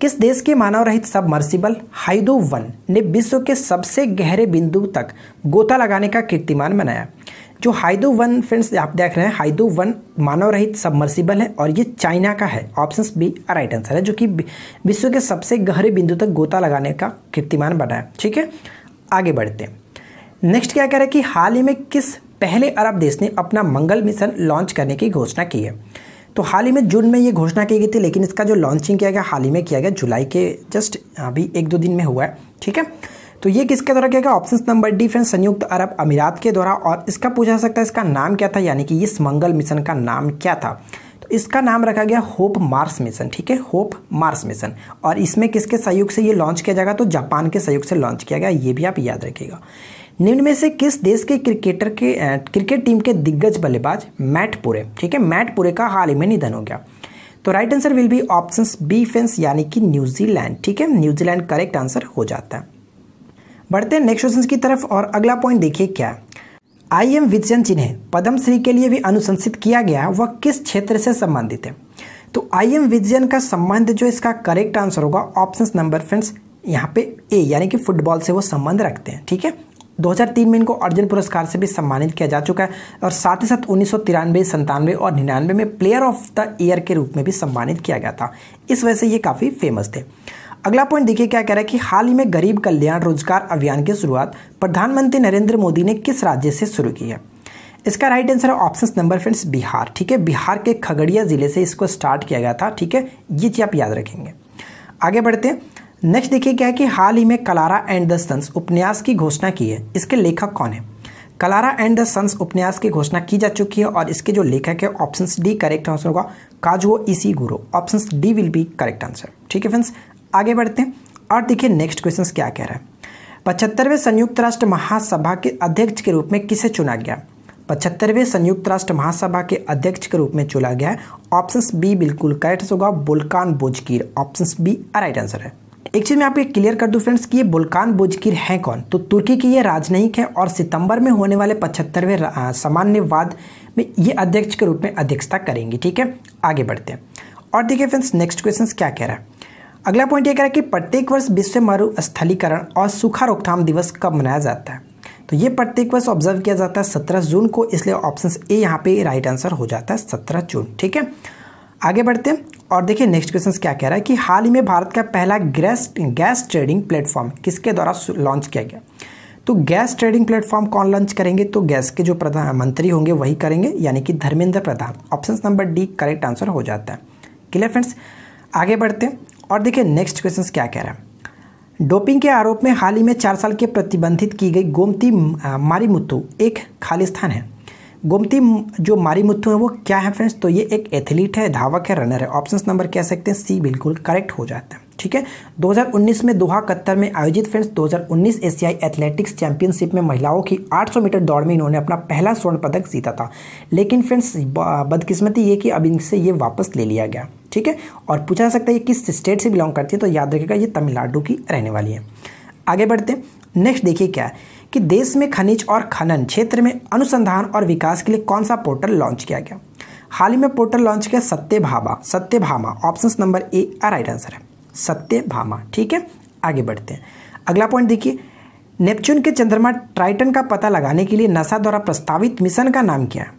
किस देश के मानव रहित सबमर्सिबल हाइदो वन ने विश्व के सबसे गहरे बिंदु तक गोता लगाने का कीर्तिमान बनाया जो हाइदो वन फ्रेंड्स आप देख रहे हैं हाइदो वन मानव रहित सबमर्सिबल है और ये चाइना का है ऑप्शन बी राइट आंसर है जो कि विश्व के सबसे गहरे बिंदु तक गोता लगाने का कीर्तिमान बनाया ठीक है आगे बढ़ते हैं नेक्स्ट क्या कह रहे हैं कि हाल ही में किस पहले अरब देश ने अपना मंगल मिशन लॉन्च करने की घोषणा की है तो हाल ही में जून में ये घोषणा की गई थी लेकिन इसका जो लॉन्चिंग किया गया हाल ही में किया गया जुलाई के जस्ट अभी एक दो दिन में हुआ है ठीक है तो ये किसके द्वारा किया गया ऑप्शन नंबर डी फ्रेंड संयुक्त अरब अमीरात के द्वारा और इसका पूछा सकता है इसका नाम क्या था यानी कि इस मंगल मिशन का नाम क्या था तो इसका नाम रखा गया होप मार्स मिशन ठीक है होप मार्स मिशन और इसमें किसके सहयोग से ये लॉन्च किया जाएगा तो जापान के सहयोग से लॉन्च किया गया ये भी आप याद रखिएगा निम्न में से किस देश के क्रिकेटर के क्रिकेट टीम के दिग्गज बल्लेबाज मैट पुरे ठीक है मैट पुरे का हाल ही में निधन हो गया तो right answer will be option B फेंस यानी कि न्यूजीलैंड ठीक है न्यूजीलैंड करेक्ट आंसर हो जाता है बढ़ते हैं नेक्स्ट क्वेश्चन की तरफ और अगला पॉइंट देखिए क्या आई एम विजयन जिन्हें पद्मश्री के लिए भी अनुशंसित किया गया वह किस क्षेत्र से संबंधित है तो आई एम विजयन का संबंध जो इसका करेक्ट आंसर होगा ऑप्शन नंबर फ्रेंड्स यहाँ पे ए यानी कि फुटबॉल से वो संबंध रखते हैं ठीक है 2003 में इनको अर्जुन पुरस्कार से भी सम्मानित किया जा चुका है और साथ ही साथ उन्नीस सौ तिरानवे संतानवे और निन्यानवे में प्लेयर ऑफ द ईयर के रूप में भी सम्मानित किया गया था इस वजह से ये काफ़ी फेमस थे अगला पॉइंट देखिए क्या कह रहा है कि हाल ही में गरीब कल्याण रोजगार अभियान की शुरुआत प्रधानमंत्री नरेंद्र मोदी ने किस राज्य से शुरू की है इसका राइट आंसर है ऑप्शन नंबर फ्रेंड्स बिहार ठीक है बिहार के खगड़िया जिले से इसको स्टार्ट किया गया था ठीक है ये चीज़ आप याद रखेंगे आगे बढ़ते हैं नेक्स्ट देखिए क्या है कि हाल ही में कलारा एंड द सन्स उपन्यास की घोषणा की है इसके लेखक कौन है कलारा एंड द सन्स उपन्यास की घोषणा की जा चुकी है और इसके जो लेखक है ऑप्शन डी करेक्ट आंसर होगा Kazuo Ishiguro option D will be correct answer ठीक है फ्रेंड्स आगे बढ़ते हैं और देखिए नेक्स्ट क्वेश्चन क्या कह रहा है पचहत्तरवें संयुक्त राष्ट्र महासभा के अध्यक्ष के रूप में किसे चुना गया पचहत्तरवें संयुक्त राष्ट्र महासभा के अध्यक्ष के रूप में चुना गया है ऑप्शन बी बिल्कुल करेक्ट होगा Volkan Bozkir option B right answer है एक चीज़ मैं आपको क्लियर कर दूं फ्रेंड्स कि ये बुलकान बोजकिर हैं कौन तो तुर्की की ये राजनयिक है और सितंबर में होने वाले पचहत्तरवें सामान्यवाद में ये अध्यक्ष के रूप में अध्यक्षता करेंगी ठीक है आगे बढ़ते हैं और देखिए फ्रेंड्स नेक्स्ट क्वेश्चन क्या कह रहा है अगला पॉइंट ये कह रहा है कि प्रत्येक वर्ष विश्व मरुस्थलीकरण और सूखा रोकथाम दिवस कब मनाया जाता है तो ये प्रत्येक वर्ष ऑब्जर्व किया जाता है सत्रह जून को इसलिए ऑप्शन ए यहाँ पे राइट आंसर हो जाता है सत्रह जून ठीक है आगे बढ़ते हैं और देखिए नेक्स्ट क्वेश्चन क्या कह रहा है कि हाल ही में भारत का पहला गैस गैस ट्रेडिंग प्लेटफॉर्म किसके द्वारा लॉन्च किया गया तो गैस ट्रेडिंग प्लेटफॉर्म कौन लॉन्च करेंगे तो गैस के जो प्रधानमंत्री होंगे वही करेंगे यानी कि Dharmendra Pradhan option number D correct answer हो जाता है क्लियर फ्रेंड्स आगे बढ़ते हैं और देखिए नेक्स्ट क्वेश्चन क्या कह रहा है डोपिंग के आरोप में हाल ही में चार साल के प्रतिबंधित की गई गोमती मारीमुत्तु एक खालिस्तान है गोमती जो मारी मुथु है वो क्या है फ्रेंड्स तो ये एक एथलीट है धावक है रनर है ऑप्शन नंबर कह सकते हैं सी बिल्कुल करेक्ट हो जाता है ठीक है 2019 में दोहा कत्तर में आयोजित फ्रेंड्स 2019 एशियाई एथलेटिक्स चैंपियनशिप में महिलाओं की 800 मीटर दौड़ में इन्होंने अपना पहला स्वर्ण पदक जीता था लेकिन फ्रेंड्स बदकिस्मती ये कि अब इनसे ये वापस ले लिया गया ठीक है और पूछा जा सकता है ये किस स्टेट से बिलोंग करती है तो याद रखेगा ये तमिलनाडु की रहने वाली है आगे बढ़ते हैं नेक्स्ट देखिए क्या है कि देश में खनिज और खनन क्षेत्र में अनुसंधान और विकास के लिए कौन सा पोर्टल लॉन्च किया गया हाल ही में पोर्टल लॉन्च किया सत्य Satyabhama Satyabhama option number A right answer है सत्य भामा ठीक है आगे बढ़ते हैं अगला पॉइंट देखिए नेपच्यून के चंद्रमा ट्राइटन का पता लगाने के लिए नासा द्वारा प्रस्तावित मिशन का नाम क्या है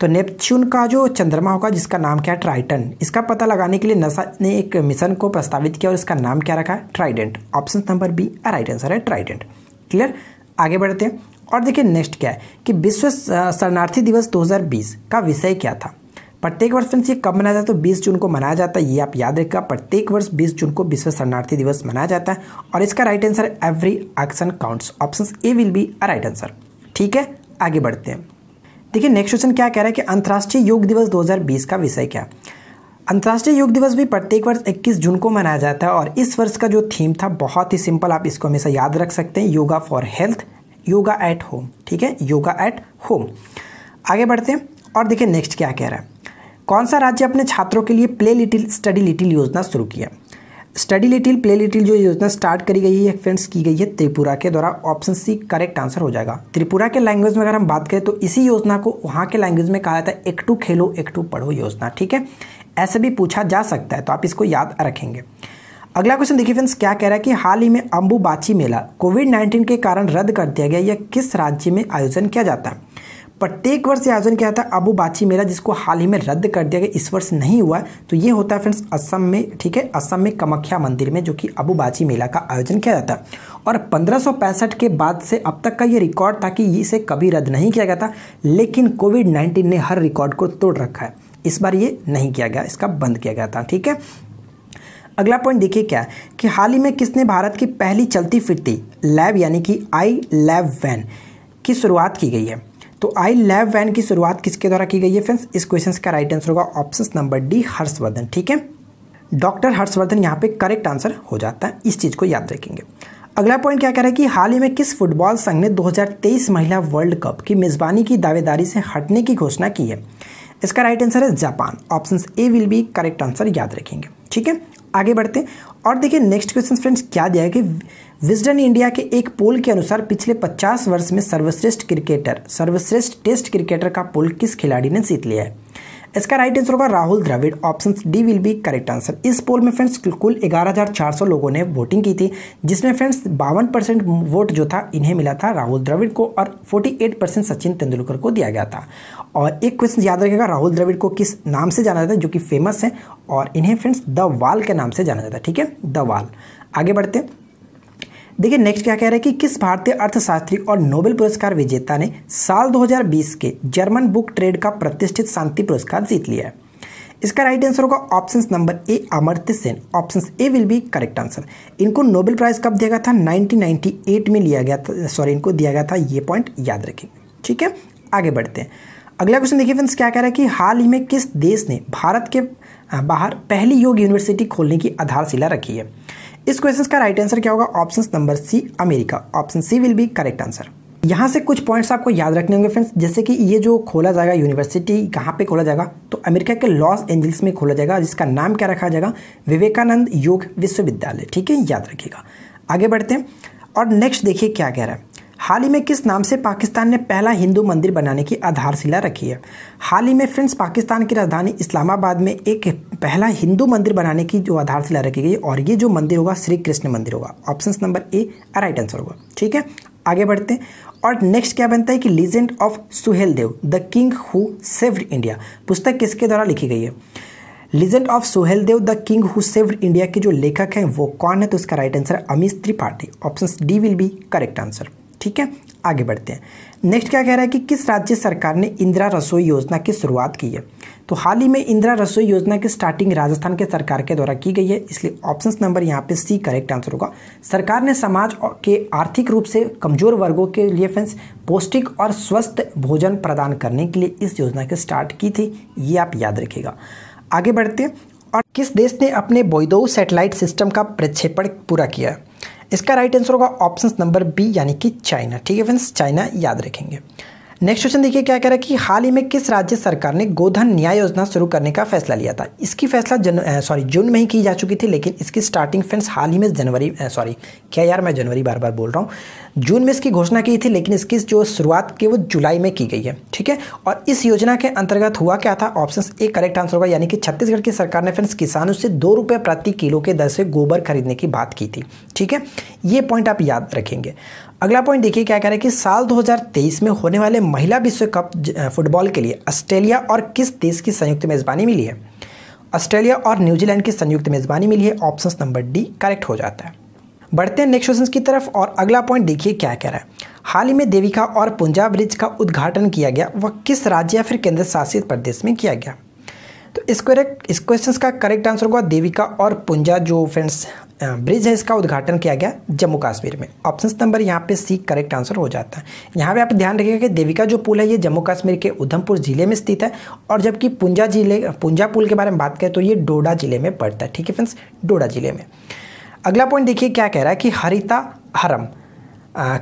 तो नेपच्यून का जो चंद्रमा होगा जिसका नाम क्या है ट्राइटन इसका पता लगाने के लिए नासा ने एक मिशन को प्रस्तावित किया और इसका नाम क्या रखा है Trident option number B right answer है ट्राइडेंट क्लियर आगे बढ़ते हैं और देखिए नेक्स्ट क्या है कि विश्व शरणार्थी दिवस 2020 का विषय क्या था प्रत्येक वर्ष फ्रेंड्स ये कब मनाया जाता है तो 20 जून को मनाया जाता है ये आप याद रखिएगा प्रत्येक वर्ष 20 जून को विश्व शरणार्थी दिवस मनाया जाता है और इसका right answer every action counts option A will be a right answer ठीक है आगे बढ़ते हैं देखिए नेक्स्ट क्वेश्चन क्या कह रहा है कि अंतर्राष्ट्रीय योग दिवस 2020 का विषय क्या अंतर्राष्ट्रीय योग दिवस भी प्रत्येक वर्ष 21 जून को मनाया जाता है और इस वर्ष का जो थीम था बहुत ही सिंपल आप इसको हमेशा याद रख सकते हैं yoga for health yoga at home ठीक है योगा एट होम आगे बढ़ते हैं और देखिए नेक्स्ट क्या कह रहा है कौन सा राज्य अपने छात्रों के लिए प्ले लिटिल स्टडी लिटिल योजना शुरू किया स्टडी लिटिल प्ले लिटिल जो योजना स्टार्ट करी गई है फ्रेंड्स की गई है त्रिपुरा के द्वारा ऑप्शन सी करेक्ट आंसर हो जाएगा त्रिपुरा के लैंग्वेज में अगर हम बात करें तो इसी योजना को वहाँ के लैंग्वेज में कहा जाता है एक टू खेलो एक टू पढ़ो योजना ठीक है ऐसे भी पूछा जा सकता है तो आप इसको याद रखेंगे अगला क्वेश्चन देखिए फ्रेंड्स क्या कह रहा है कि हाल ही में अम्बुबाची मेला कोविड 19 के कारण रद्द कर दिया गया यह किस राज्य में आयोजन किया जाता है प्रत्येक वर्ष आयोजन किया जाता है अबूबाची मेला जिसको हाल ही में रद्द कर दिया गया इस वर्ष नहीं हुआ तो ये होता है फ्रेंड्स असम में ठीक है असम में कमख्या मंदिर में जो कि अबूबाची मेला का आयोजन किया जाता है और पंद्रह के बाद से अब तक का ये रिकॉर्ड था कि इसे कभी रद्द नहीं किया गया था लेकिन कोविड नाइन्टीन ने हर रिकॉर्ड को तोड़ रखा है इस बार ये नहीं किया गया इसका बंद किया गया था ठीक है अगला पॉइंट देखिए क्या है कि हाल ही में किसने भारत की पहली चलती फिरती लैब यानी कि आई लैब वैन की शुरुआत की गई है तो आई लैब वैन की शुरुआत किसके द्वारा की गई है फ्रेंड्स इस क्वेश्चन का राइट आंसर होगा ऑप्शन नंबर डी हर्षवर्धन ठीक है डॉक्टर हर्षवर्धन यहाँ पे करेक्ट आंसर हो जाता है इस चीज़ को याद रखेंगे अगला पॉइंट क्या कह रहा है कि हाल ही में किस फुटबॉल संघ ने 2023 महिला वर्ल्ड कप की मेज़बानी की दावेदारी से हटने की घोषणा की है इसका राइट आंसर है Japan option A will be correct answer याद रखेंगे ठीक है आगे बढ़ते हैं और देखिए नेक्स्ट क्वेश्चन फ्रेंड्स क्या दिया है कि विजडन इंडिया के एक पोल के अनुसार पिछले 50 वर्ष में सर्वश्रेष्ठ क्रिकेटर सर्वश्रेष्ठ टेस्ट क्रिकेटर का पोल किस खिलाड़ी ने जीत लिया है इसका राइट आंसर होगा Rahul Dravid option D will be correct answer इस पोल में फ्रेंड्स कुल 11,400 लोगों ने वोटिंग की थी जिसमें फ्रेंड्स बावन परसेंट वोट जो था इन्हें मिला था राहुल द्रविड़ को और 48 परसेंट सचिन तेंदुलकर को दिया गया था और एक क्वेश्चन याद रखेगा राहुल द्रविड़ को किस नाम से जाना जाता है जो कि फेमस है और इन्हें फ्रेंड्स द वाल के नाम से जाना जाता है ठीक है द वाल आगे बढ़ते हैं देखिए नेक्स्ट क्या कह रहे हैं कि किस भारतीय अर्थशास्त्री और नोबेल पुरस्कार विजेता ने साल 2020 के जर्मन बुक ट्रेड का प्रतिष्ठित शांति पुरस्कार जीत लिया है इसका राइट आंसर होगा option number A Amartya Sen option A will be correct answer इनको नोबेल प्राइज कब दिया गया था 1998 में लिया गया था सॉरी इनको दिया गया था ये पॉइंट याद रखेंगे ठीक है आगे बढ़ते हैं अगला क्वेश्चन देखिए फ्रेंड्स क्या कह रहा है कि हाल ही में किस देश ने भारत के बाहर पहली योग यूनिवर्सिटी खोलने की आधारशिला रखी है इस क्वेश्चन का राइट आंसर क्या होगा option number C America option C will be correct answer यहाँ से कुछ पॉइंट्स आपको याद रखने होंगे फ्रेंड्स जैसे कि ये जो खोला जाएगा यूनिवर्सिटी कहाँ पे खोला जाएगा तो अमेरिका के लॉस एंजल्स में खोला जाएगा जिसका नाम क्या रखा जाएगा विवेकानंद योग विश्वविद्यालय ठीक है याद रखिएगा आगे बढ़ते हैं और नेक्स्ट देखिए क्या कह रहा है हाल ही में किस नाम से पाकिस्तान ने पहला हिंदू मंदिर बनाने की आधारशिला रखी है हाल ही में फ्रेंड्स पाकिस्तान की राजधानी इस्लामाबाद में एक पहला हिंदू मंदिर बनाने की जो आधारशिला रखी गई और ये जो मंदिर होगा श्री कृष्ण मंदिर होगा option number A right answer होगा ठीक है आगे बढ़ते हैं और नेक्स्ट क्या बनता है कि legend of Suheldev the king who saved India पुस्तक किसके द्वारा लिखी गई है legend of Suheldev the king who saved India के जो लेखक हैं वो कौन है तो उसका right answer Amish Tripathi option D will be correct answer ठीक है आगे बढ़ते हैं नेक्स्ट क्या कह रहा है कि किस राज्य सरकार ने इंदिरा रसोई योजना की शुरुआत की है तो हाल ही में इंदिरा रसोई योजना की स्टार्टिंग राजस्थान के सरकार के द्वारा की गई है इसलिए ऑप्शन नंबर यहाँ पे सी करेक्ट आंसर होगा सरकार ने समाज के आर्थिक रूप से कमजोर वर्गों के लिए फ्रेंड्स पौष्टिक और स्वस्थ भोजन प्रदान करने के लिए इस योजना की स्टार्ट की थी ये आप याद रखेगा आगे बढ़ते हैं और किस देश ने अपने बोईदो सैटेलाइट सिस्टम का प्रक्षेपण पूरा किया है इसका राइट आंसर होगा ऑप्शन नंबर बी यानी कि चाइना ठीक है फ्रेंड्स चाइना याद रखेंगे नेक्स्ट क्वेश्चन देखिए क्या कह रहा है कि हाल ही में किस राज्य सरकार ने गोधन न्याय योजना शुरू करने का फैसला लिया था इसकी फैसला जन सॉरी जून में ही की जा चुकी थी लेकिन इसकी स्टार्टिंग फ्रेंड्स हाल ही में जनवरी सॉरी क्या यार मैं जनवरी बार बार बोल रहा हूँ जून में इसकी घोषणा की थी लेकिन इसकी जो शुरुआत की वो जुलाई में की गई है ठीक है और इस योजना के अंतर्गत हुआ क्या था ऑप्शन ए करेक्ट आंसर होगा यानी कि छत्तीसगढ़ की सरकार ने फ्रेंड्स किसानों से दो रुपये प्रति किलो के दर से गोबर खरीदने की बात की थी ठीक है ये पॉइंट आप याद रखेंगे अगला पॉइंट देखिए क्या कह रहे हैं कि साल 2023 में होने वाले महिला विश्व कप फुटबॉल के लिए ऑस्ट्रेलिया और किस देश की संयुक्त मेज़बानी मिली है ऑस्ट्रेलिया और न्यूजीलैंड की संयुक्त मेज़बानी मिली है ऑप्शन नंबर डी करेक्ट हो जाता है बढ़ते हैं नेक्स्ट क्वेश्चन की तरफ और अगला पॉइंट देखिए क्या कह रहा है हाल ही में देविका और पुंजाब ब्रिज का उद्घाटन किया गया वह किस राज्य या फिर केंद्र शासित प्रदेश में किया गया तो इस इस क्वेश्चन का करेक्ट आंसर होगा देविका और पुंजा जो फ्रेंड्स ब्रिज है इसका उद्घाटन किया गया जम्मू कश्मीर में ऑप्शन नंबर यहाँ पे सी करेक्ट आंसर हो जाता है यहाँ पे आप ध्यान रखिएगा कि देविका जो पुल है ये जम्मू कश्मीर के उधमपुर जिले में स्थित है और जबकि पुंजा जिले पुंजा पुल के बारे में बात करें तो ये डोडा जिले में पड़ता है ठीक है फ्रेंड्स डोडा जिले में अगला पॉइंट देखिए क्या कह रहा है कि हरिता हरम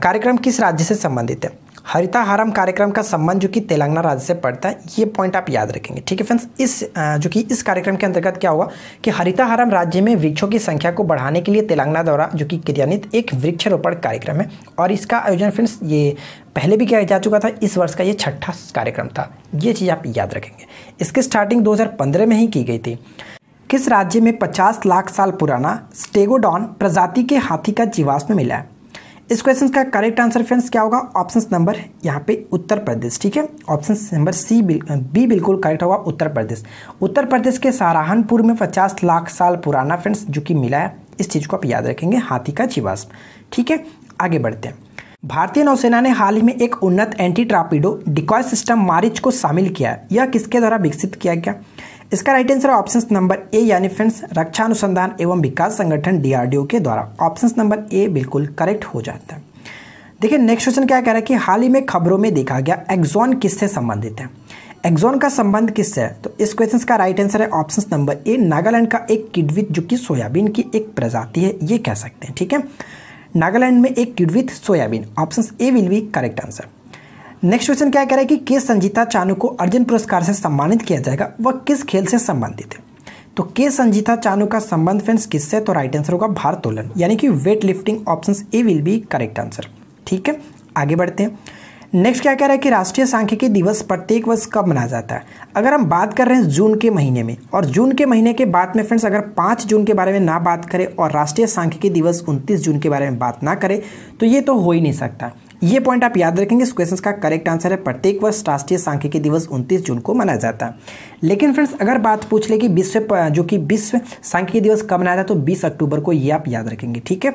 कार्यक्रम किस राज्य से संबंधित है हरिता हरम कार्यक्रम का संबंध जो कि तेलंगाना राज्य से पड़ता है ये पॉइंट आप याद रखेंगे ठीक है फ्रेंड्स इस जो कि इस कार्यक्रम के अंतर्गत क्या हुआ कि हरिता हरम राज्य में वृक्षों की संख्या को बढ़ाने के लिए तेलंगाना द्वारा जो कि क्रियान्वित एक वृक्षारोपण कार्यक्रम है और इसका आयोजन फ्रेंड्स ये पहले भी किया जा चुका था इस वर्ष का ये छठा कार्यक्रम था ये चीज़ आप याद रखेंगे इसकी स्टार्टिंग दो में ही की गई थी किस राज्य में 50 लाख साल पुराना स्टेगोडॉन प्रजाति के हाथी का जीवाश्म मिला है इस क्वेश्चन का करेक्ट आंसर फ्रेंड्स क्या होगा ऑप्शन नंबर यहाँ पे उत्तर प्रदेश ठीक है option number C will, be बिल्कुल करेक्ट होगा उत्तर प्रदेश उत्तर प्रदेश के साराहनपुर में 50 लाख साल पुराना फ्रेंड्स जो कि मिला है इस चीज़ को आप याद रखेंगे हाथी का जीवाश्म ठीक है आगे बढ़ते हैं भारतीय नौसेना ने हाल ही में एक उन्नत anti torpedo decoy system Maareech को शामिल किया यह किसके द्वारा विकसित किया गया इसका राइट आंसर है ऑप्शन नंबर ए यानी फ्रेंड्स रक्षा अनुसंधान एवं विकास संगठन डीआरडीओ के द्वारा ऑप्शन नंबर ए बिल्कुल करेक्ट हो जाता है देखिए नेक्स्ट क्वेश्चन क्या कह रहा है कि हाल ही में खबरों में देखा गया एक्जॉन किससे संबंधित है एक्जॉन का संबंध किससे है तो इस क्वेश्चन का राइट आंसर है ऑप्शन नंबर ए नागालैंड का एक किडवित जो कि सोयाबीन की एक प्रजाति है ये कह सकते हैं ठीक है नागालैंड में एक किडवित soybean option A will be correct answer next question क्या कह रहा है कि के संजीता चानू को अर्जुन पुरस्कार से सम्मानित किया जाएगा वह किस खेल से संबंधित है तो के संजीता चानू का संबंध फ्रेंड्स किससे तो राइट आंसर होगा भारतोलन यानी कि weight lifting option A will be correct answer ठीक है आगे बढ़ते हैं नेक्स्ट क्या कह रहा है कि राष्ट्रीय सांख्यिकी दिवस प्रत्येक वर्ष कब मनाया जाता है अगर हम बात कर रहे हैं जून के महीने में और जून के महीने के बाद में फ्रेंड्स अगर पाँच जून के बारे में ना बात करें और राष्ट्रीय सांख्यिकी दिवस उनतीस जून के बारे में बात ना करें तो ये तो हो ही नहीं सकता ये पॉइंट आप याद रखेंगे इस क्वेश्चन का करेक्ट आंसर है प्रत्येक वर्ष राष्ट्रीय सांख्यिकी दिवस 29 जून को मनाया जाता है लेकिन फ्रेंड्स अगर बात पूछ ले कि विश्व जो कि विश्व सांख्यिकी दिवस कब मनाया जाता है तो 20 अक्टूबर को ये आप याद रखेंगे ठीक है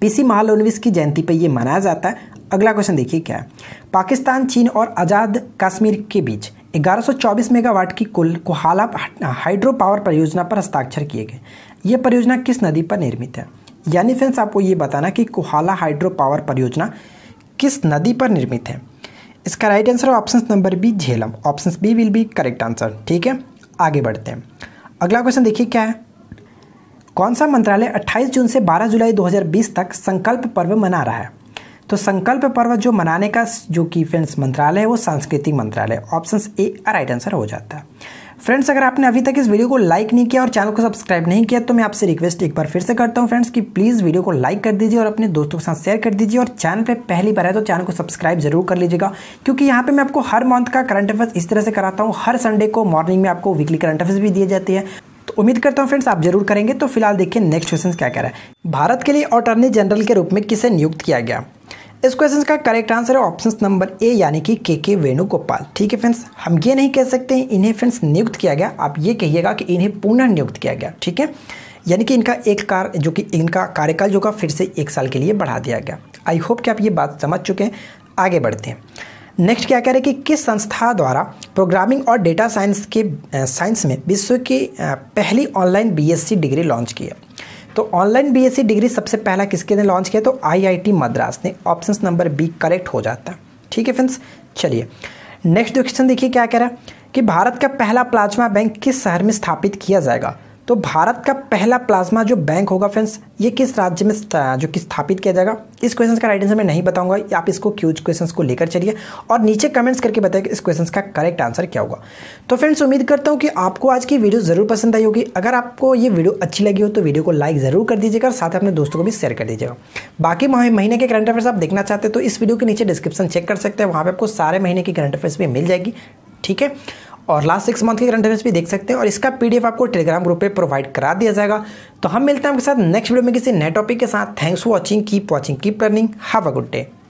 पीसी महालोनविस की जयंती पर यह मनाया जाता है अगला क्वेश्चन देखिए क्या है पाकिस्तान चीन और आज़ाद कश्मीर के बीच 1124 मेगावाट की कुल कोहाला हाइड्रो पावर परियोजना पर हस्ताक्षर किए गए यह परियोजना किस नदी पर निर्मित है यानी फ्रेंड्स आपको ये बताना कि कोहाला हाइड्रो पावर परियोजना किस नदी पर निर्मित है इसका राइट आंसर है option number B Jhelum option B will be correct answer ठीक है आगे बढ़ते हैं अगला क्वेश्चन देखिए क्या है कौन सा मंत्रालय 28 जून से 12 जुलाई 2020 तक संकल्प पर्व मना रहा है तो संकल्प पर्व जो मनाने का जो कि फ्रेंड्स मंत्रालय है वो सांस्कृतिक मंत्रालय ऑप्शन ए राइट आंसर हो जाता है फ्रेंड्स अगर आपने अभी तक इस वीडियो को लाइक नहीं किया और चैनल को सब्सक्राइब नहीं किया तो मैं आपसे रिक्वेस्ट एक बार फिर से करता हूँ फ्रेंड्स कि प्लीज़ वीडियो को लाइक कर दीजिए और अपने दोस्तों के साथ शेयर कर दीजिए और चैनल पे पहली बार है तो चैनल को सब्सक्राइब जरूर कर लीजिएगा क्योंकि यहाँ पे मैं आपको हर मंथ का करंट अफेयर्स इस तरह से कराता हूँ हर संडे को मॉर्निंग में आपको वीकली करंट अफेयर्स भी दिए जाते हैं तो उम्मीद करता हूँ फ्रेंड्स आप जरूर करेंगे तो फिलहाल देखिए नेक्स्ट क्वेश्चन क्या कह रहा है भारत के लिए अटॉर्नी जनरल के रूप में किसे नियुक्त किया गया इस क्वेश्चन का करेक्ट आंसर है ऑप्शन नंबर ए यानी कि के के वेणुगोपाल ठीक है फ्रेंड्स हम ये नहीं कह सकते हैं इन्हें फ्रेंड्स नियुक्त किया गया आप ये कहिएगा कि इन्हें पुनः नियुक्त किया गया ठीक है यानी कि इनका एक कार जो कि इनका कार्यकाल जो का फिर से एक साल के लिए बढ़ा दिया गया आई होप कि आप ये बात समझ चुके हैं आगे बढ़ते हैं नेक्स्ट क्या कह रहे हैं कि किस संस्था द्वारा प्रोग्रामिंग और डेटा साइंस के साइंस में विश्व की पहली ऑनलाइन बीएससी डिग्री लॉन्च की है तो ऑनलाइन बीएससी डिग्री सबसे पहला किसके ने लॉन्च किया तो आईआईटी मद्रास ने ऑप्शन नंबर बी करेक्ट हो जाता है ठीक है फ्रेंड्स चलिए नेक्स्ट क्वेश्चन देखिए क्या कह रहा है कि भारत का पहला प्लाज्मा बैंक किस शहर में स्थापित किया जाएगा तो भारत का पहला प्लाज्मा जो बैंक होगा फ्रेंड्स ये किस राज्य में जो कि स्थापित किया जाएगा इस क्वेश्चन का राइट आंसर मैं नहीं बताऊंगा आप इसको क्यूज क्वेश्चन को लेकर चलिए और नीचे कमेंट्स करके बताइए इस क्वेश्चन का करेक्ट आंसर क्या होगा तो फ्रेंड्स उम्मीद करता हूँ कि आपको आज की वीडियो ज़रूर पसंद आई होगी अगर आपको ये वीडियो अच्छी लगी हो तो वीडियो को लाइक ज़रूर कर दीजिएगा और साथ अपने दोस्तों को भी शेयर कर दीजिएगा बाकी महीने के करंट अफेयर्स आप देखना चाहते हैं तो इस वीडियो के नीचे डिस्क्रिप्शन चेक कर सकते हैं वहाँ पर आपको सारे महीने की करंट अफेयर्स भी मिल जाएगी ठीक है और लास्ट सिक्स मंथ के करंट अफेयर्स भी देख सकते हैं और इसका पीडीएफ आपको टेलीग्राम ग्रुप पे प्रोवाइड करा दिया जाएगा तो हम मिलते हैं आपके साथ नेक्स्ट वीडियो में किसी नए टॉपिक के साथ thanks for watching keep watching keep learning have a good day